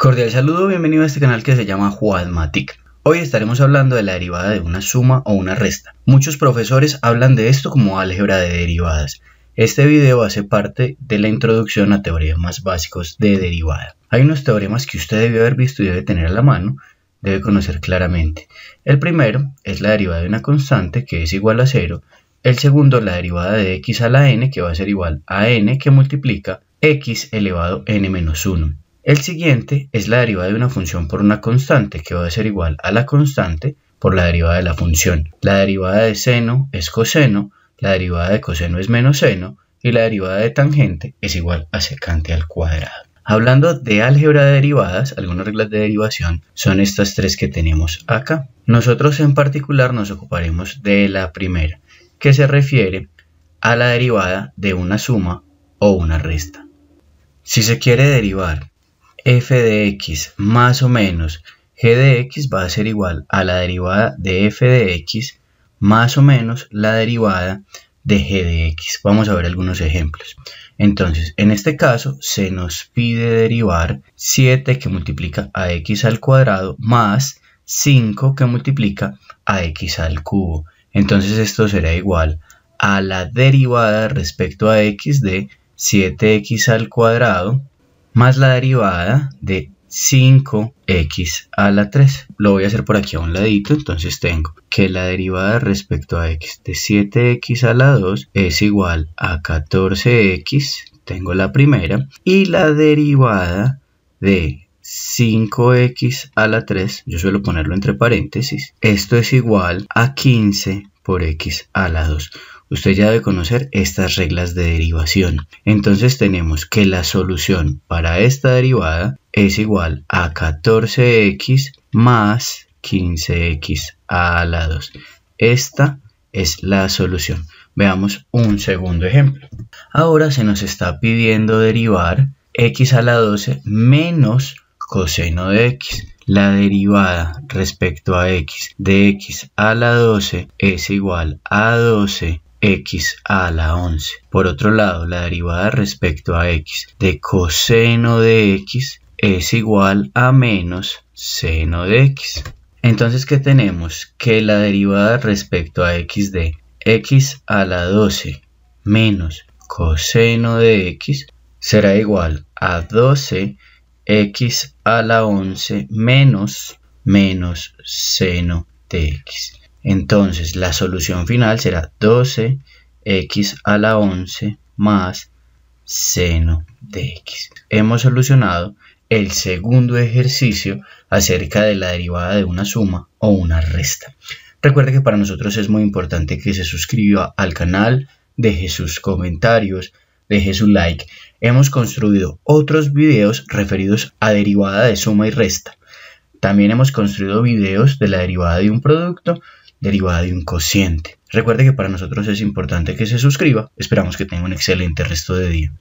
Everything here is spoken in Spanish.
Cordial saludo, bienvenido a este canal que se llama Juadmatic. Hoy estaremos hablando de la derivada de una suma o una resta. Muchos profesores hablan de esto como álgebra de derivadas. Este video hace parte de la introducción a teoremas básicos de derivada. Hay unos teoremas que usted debe haber visto y debe tener a la mano, debe conocer claramente. El primero es la derivada de una constante que es igual a cero. El segundo la derivada de x a la n que va a ser igual a n que multiplica x elevado n menos 1. El siguiente es la derivada de una función por una constante, que va a ser igual a la constante por la derivada de la función. La derivada de seno es coseno, la derivada de coseno es menos seno, y la derivada de tangente es igual a secante al cuadrado. Hablando de álgebra de derivadas, algunas reglas de derivación son estas tres que tenemos acá. Nosotros en particular nos ocuparemos de la primera, que se refiere a la derivada de una suma o una resta. Si se quiere derivar f de x más o menos g de x va a ser igual a la derivada de f de x más o menos la derivada de g de x. Vamos a ver algunos ejemplos. Entonces, en este caso se nos pide derivar 7 que multiplica a x al cuadrado más 5 que multiplica a x al cubo. Entonces esto será igual a la derivada respecto a x de 7x al cuadrado más la derivada de 5x a la 3. Lo voy a hacer por aquí a un ladito, entonces tengo que la derivada respecto a x de 7x a la 2 es igual a 14x, tengo la primera, y la derivada de 5x a la 3, yo suelo ponerlo entre paréntesis, esto es igual a 15 por x a la 2. Usted ya debe conocer estas reglas de derivación. Entonces tenemos que la solución para esta derivada es igual a 14x más 15x a la 2. Esta es la solución. Veamos un segundo ejemplo. Ahora se nos está pidiendo derivar x a la 12 menos coseno de x. La derivada respecto a x de x a la 12 es igual a 12 x a la 11. Por otro lado, la derivada respecto a x de coseno de x es igual a menos seno de x. Entonces, ¿qué tenemos? Que la derivada respecto a x de x a la 12 menos coseno de x será igual a 12 x a la 11 menos menos seno de x. Entonces la solución final será 12x a la 11 más seno de x. Hemos solucionado el segundo ejercicio acerca de la derivada de una suma o una resta. Recuerde que para nosotros es muy importante que se suscriba al canal, deje sus comentarios, deje su like. Hemos construido otros videos referidos a derivada de suma y resta. También hemos construido videos de la derivada de un producto, derivada de un cociente. Recuerde que para nosotros es importante que se suscriba. Esperamos que tenga un excelente resto de día.